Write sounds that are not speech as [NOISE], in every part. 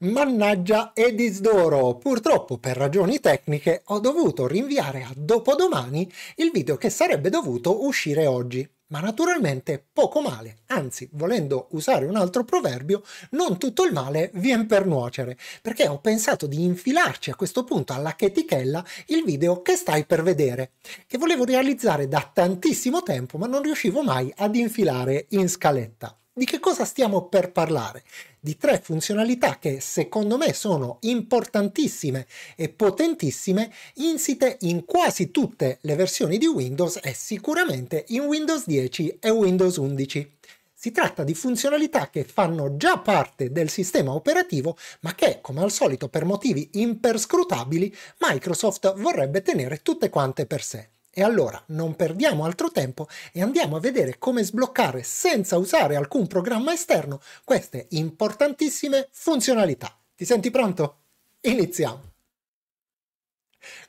Mannaggia Edis d'oro! Purtroppo per ragioni tecniche ho dovuto rinviare a dopodomani il video che sarebbe dovuto uscire oggi. Ma naturalmente poco male, anzi, volendo usare un altro proverbio, non tutto il male vien per nuocere, perché ho pensato di infilarci a questo punto alla chetichella il video che stai per vedere, che volevo realizzare da tantissimo tempo ma non riuscivo mai ad infilare in scaletta. Di che cosa stiamo per parlare? Di tre funzionalità che secondo me sono importantissime e potentissime, insite in quasi tutte le versioni di Windows e sicuramente in Windows 10 e Windows 11. Si tratta di funzionalità che fanno già parte del sistema operativo, ma che, come al solito per motivi imperscrutabili, Microsoft vorrebbe tenere tutte quante per sé. E allora non perdiamo altro tempo e andiamo a vedere come sbloccare senza usare alcun programma esterno queste importantissime funzionalità. Ti senti pronto? Iniziamo!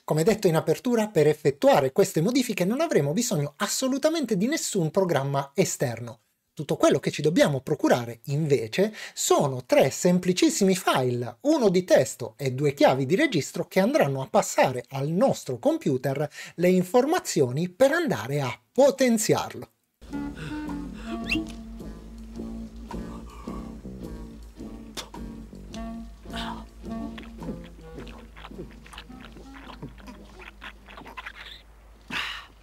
Come detto in apertura, per effettuare queste modifiche non avremo bisogno assolutamente di nessun programma esterno. Tutto quello che ci dobbiamo procurare invece sono tre semplicissimi file, uno di testo e due chiavi di registro che andranno a passare al nostro computer le informazioni per andare a potenziarlo.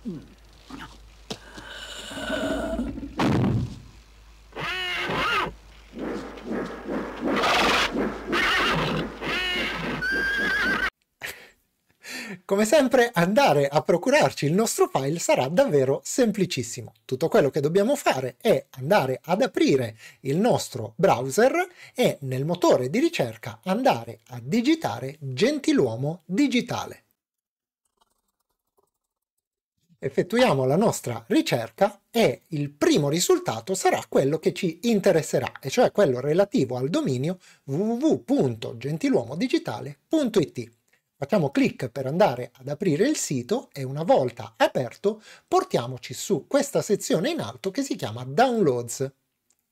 Mm. come sempre andare a procurarci il nostro file sarà davvero semplicissimo. Tutto quello che dobbiamo fare è andare ad aprire il nostro browser e nel motore di ricerca andare a digitare gentiluomo digitale. Effettuiamo la nostra ricerca e il primo risultato sarà quello che ci interesserà, e cioè quello relativo al dominio www.gentiluomodigitale.it. Facciamo clic per andare ad aprire il sito e una volta aperto portiamoci su questa sezione in alto che si chiama Downloads.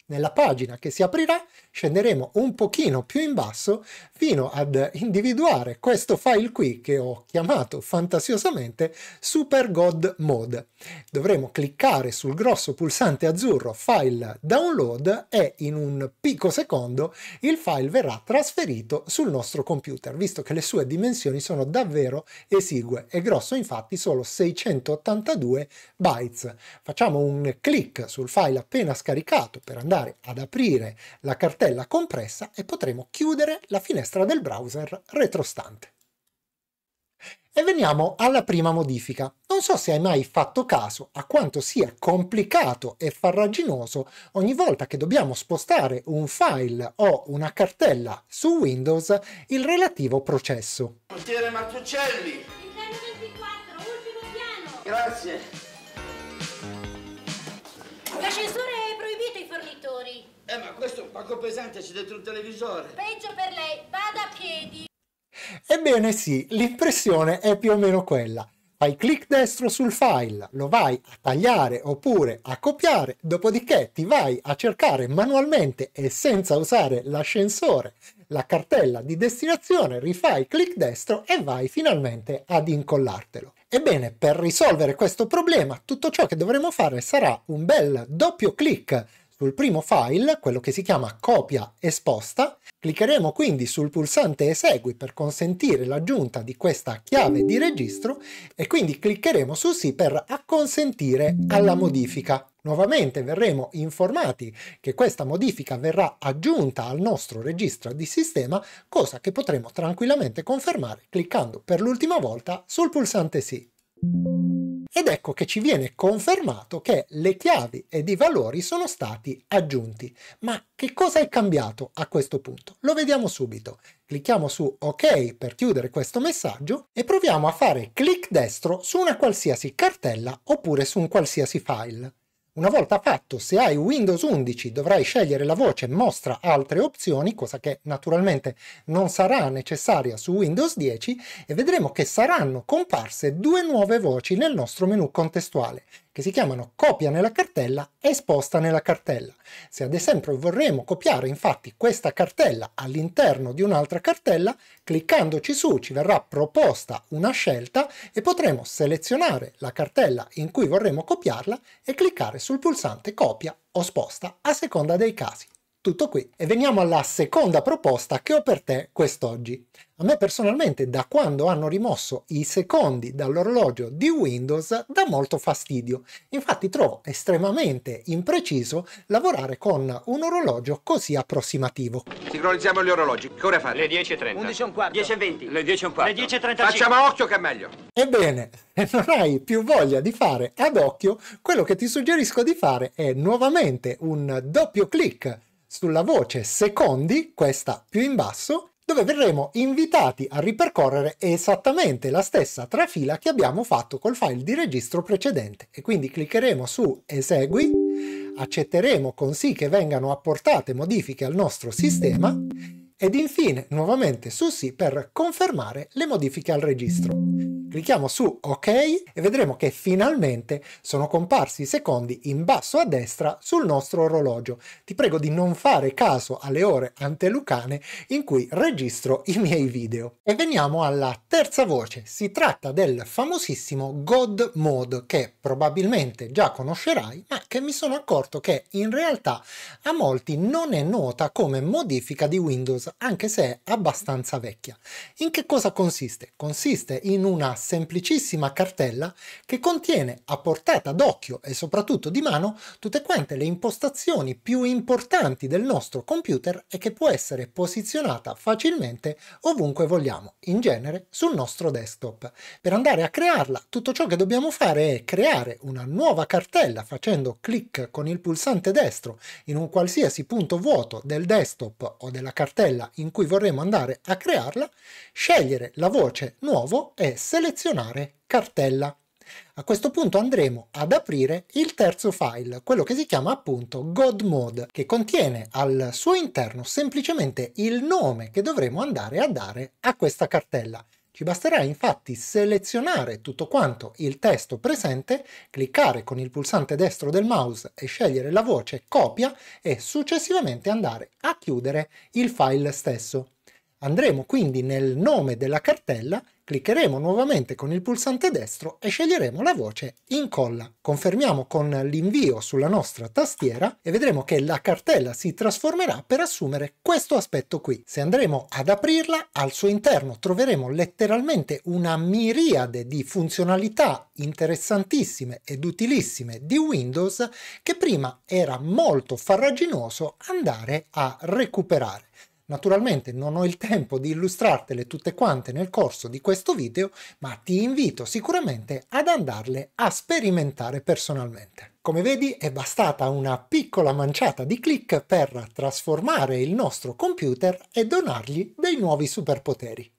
Nella pagina che si aprirà scenderemo un pochino più in basso fino ad individuare questo file qui che ho chiamato fantasiosamente Super God Mode. Dovremo cliccare sul grosso pulsante azzurro File Download e in un picosecondo il file verrà trasferito sul nostro computer, visto che le sue dimensioni sono davvero esigue. È grosso infatti solo 682 bytes. Facciamo un clic sul file appena scaricato per andare andare ad aprire la cartella compressa e potremo chiudere la finestra del browser retrostante. E veniamo alla prima modifica. Non so se hai mai fatto caso a quanto sia complicato e farraginoso ogni volta che dobbiamo spostare un file o una cartella su Windows il relativo processo. Portiere Martuccelli! 24, ultimo piano! Grazie! Poco pesante, c'è dentro un televisore. Peggio per lei, vada a piedi. Ebbene sì, l'impressione è più o meno quella. Fai clic destro sul file, lo vai a tagliare oppure a copiare, dopodiché ti vai a cercare manualmente e senza usare l'ascensore la cartella di destinazione, rifai clic destro e vai finalmente ad incollartelo. Ebbene, per risolvere questo problema, tutto ciò che dovremo fare sarà un bel doppio clic sul primo file, quello che si chiama copia esposta, cliccheremo quindi sul pulsante esegui per consentire l'aggiunta di questa chiave di registro e quindi cliccheremo su sì per acconsentire alla modifica. Nuovamente verremo informati che questa modifica verrà aggiunta al nostro registro di sistema, cosa che potremo tranquillamente confermare cliccando per l'ultima volta sul pulsante sì. Ed ecco che ci viene confermato che le chiavi ed i valori sono stati aggiunti. Ma che cosa è cambiato a questo punto? Lo vediamo subito. Clicchiamo su OK per chiudere questo messaggio e proviamo a fare clic destro su una qualsiasi cartella oppure su un qualsiasi file. Una volta fatto, se hai Windows 11 dovrai scegliere la voce mostra altre opzioni, cosa che naturalmente non sarà necessaria su Windows 10, e vedremo che saranno comparse due nuove voci nel nostro menu contestuale che si chiamano copia nella cartella e sposta nella cartella. Se ad esempio vorremmo copiare infatti questa cartella all'interno di un'altra cartella, cliccandoci su ci verrà proposta una scelta e potremo selezionare la cartella in cui vorremmo copiarla e cliccare sul pulsante copia o sposta a seconda dei casi tutto qui e veniamo alla seconda proposta che ho per te quest'oggi. A me personalmente da quando hanno rimosso i secondi dall'orologio di Windows dà molto fastidio, infatti trovo estremamente impreciso lavorare con un orologio così approssimativo. Sincronizziamo gli orologi, che ora fate? Le 10.30. 11.15. 10.20. Le 10.15. Le 10.35. Facciamo a occhio che è meglio. Ebbene, [LAUGHS] non hai più voglia di fare ad occhio, quello che ti suggerisco di fare è nuovamente un doppio clic sulla voce secondi, questa più in basso, dove verremo invitati a ripercorrere esattamente la stessa trafila che abbiamo fatto col file di registro precedente e quindi cliccheremo su Esegui, accetteremo con sì che vengano apportate modifiche al nostro sistema ed infine nuovamente su sì per confermare le modifiche al registro. Clicchiamo su OK e vedremo che finalmente sono comparsi i secondi in basso a destra sul nostro orologio. Ti prego di non fare caso alle ore antelucane in cui registro i miei video. E veniamo alla terza voce. Si tratta del famosissimo God Mode che probabilmente già conoscerai ma che mi sono accorto che in realtà a molti non è nota come modifica di Windows anche se è abbastanza vecchia. In che cosa consiste? Consiste in una semplicissima cartella che contiene a portata d'occhio e soprattutto di mano tutte quante le impostazioni più importanti del nostro computer e che può essere posizionata facilmente ovunque vogliamo, in genere sul nostro desktop. Per andare a crearla tutto ciò che dobbiamo fare è creare una nuova cartella facendo clic con il pulsante destro in un qualsiasi punto vuoto del desktop o della cartella in cui vorremmo andare a crearla, scegliere la voce nuovo e selezionare selezionare cartella. A questo punto andremo ad aprire il terzo file, quello che si chiama appunto GodMode, che contiene al suo interno semplicemente il nome che dovremo andare a dare a questa cartella. Ci basterà infatti selezionare tutto quanto il testo presente, cliccare con il pulsante destro del mouse e scegliere la voce copia e successivamente andare a chiudere il file stesso. Andremo quindi nel nome della cartella Cliccheremo nuovamente con il pulsante destro e sceglieremo la voce Incolla. Confermiamo con l'invio sulla nostra tastiera e vedremo che la cartella si trasformerà per assumere questo aspetto qui. Se andremo ad aprirla, al suo interno troveremo letteralmente una miriade di funzionalità interessantissime ed utilissime di Windows che prima era molto farraginoso andare a recuperare. Naturalmente non ho il tempo di illustrartele tutte quante nel corso di questo video, ma ti invito sicuramente ad andarle a sperimentare personalmente. Come vedi è bastata una piccola manciata di click per trasformare il nostro computer e donargli dei nuovi superpoteri.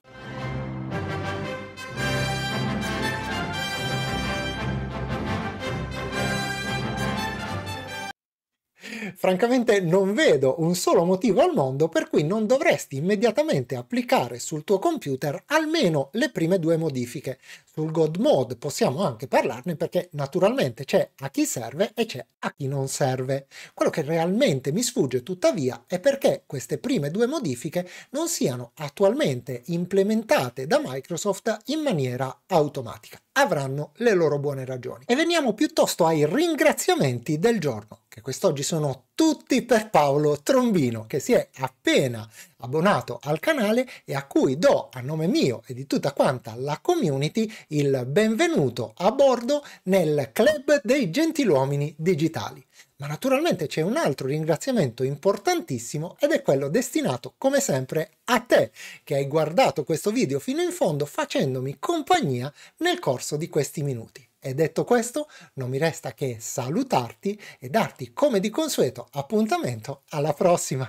Francamente non vedo un solo motivo al mondo per cui non dovresti immediatamente applicare sul tuo computer almeno le prime due modifiche. Sul God Mode possiamo anche parlarne perché naturalmente c'è a chi serve e c'è a chi non serve. Quello che realmente mi sfugge tuttavia è perché queste prime due modifiche non siano attualmente implementate da Microsoft in maniera automatica. Avranno le loro buone ragioni. E veniamo piuttosto ai ringraziamenti del giorno che quest'oggi sono tutti per Paolo Trombino, che si è appena abbonato al canale e a cui do a nome mio e di tutta quanta la community il benvenuto a bordo nel Club dei Gentiluomini Digitali. Ma naturalmente c'è un altro ringraziamento importantissimo ed è quello destinato come sempre a te che hai guardato questo video fino in fondo facendomi compagnia nel corso di questi minuti. E detto questo, non mi resta che salutarti e darti come di consueto appuntamento alla prossima.